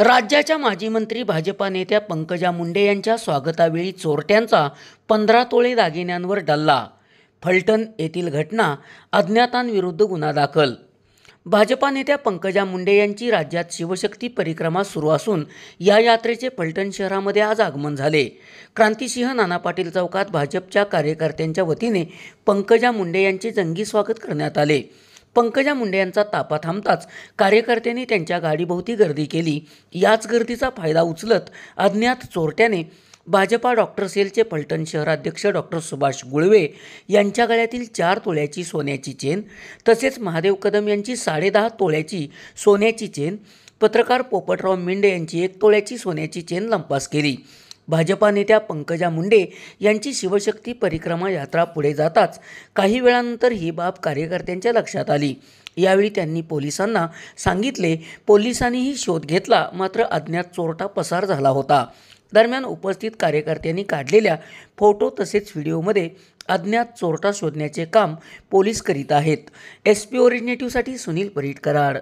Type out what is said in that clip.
राज्याच्या माजी मंत्री भाजपा नेत्या पंकजा मुंडे यांच्या स्वागतावेळी चोरट्यांचा पंधरा तोळे दागिन्यांवर डल्ला फलटण येथील घटना अज्ञातांविरुद्ध गुन्हा दाखल भाजपा नेत्या पंकजा मुंडे यांची राज्यात शिवशक्ती परिक्रमा सुरू असून या यात्रेचे फलटण शहरामध्ये आज आगमन झाले क्रांतिसिंह नाना पाटील चौकात भाजपच्या कार्यकर्त्यांच्या वतीने पंकजा मुंडे यांचे जंगी स्वागत करण्यात आले पंकजा मुंडे यांचा तापा थांबताच कार्यकर्त्यांनी त्यांच्या गाडीभोवती गर्दी केली याच गर्दीचा फायदा उचलत अज्ञात चोरट्याने भाजपा डॉक्टर सेलचे पलटण शहराध्यक्ष डॉक्टर सुभाष गुळवे यांच्या गळ्यातील चार तोळ्याची सोन्याची चेन तसेच महादेव कदम यांची साडेदहा तोळ्याची सोन्याची चेन पत्रकार पोपटराव मेंढे यांची एक तोळ्याची सोन्याची चेन लंपास केली भाजपा नेत्या पंकजा मुंडे यांची शिवशक्ती परिक्रमा यात्रा पुढे जाताच काही वेळानंतर ही बाब कार्यकर्त्यांच्या लक्षात आली यावेळी त्यांनी पोलिसांना सांगितले पोलिसांनीही शोध घेतला मात्र अज्ञात चोरटा पसार झाला होता दरम्यान उपस्थित कार्यकर्त्यांनी काढलेल्या फोटो तसेच व्हिडिओमध्ये अज्ञात चोरटा शोधण्याचे काम पोलीस करीत आहेत एस पी ओरिजिनेटिव्हसाठी सुनील परीटकराड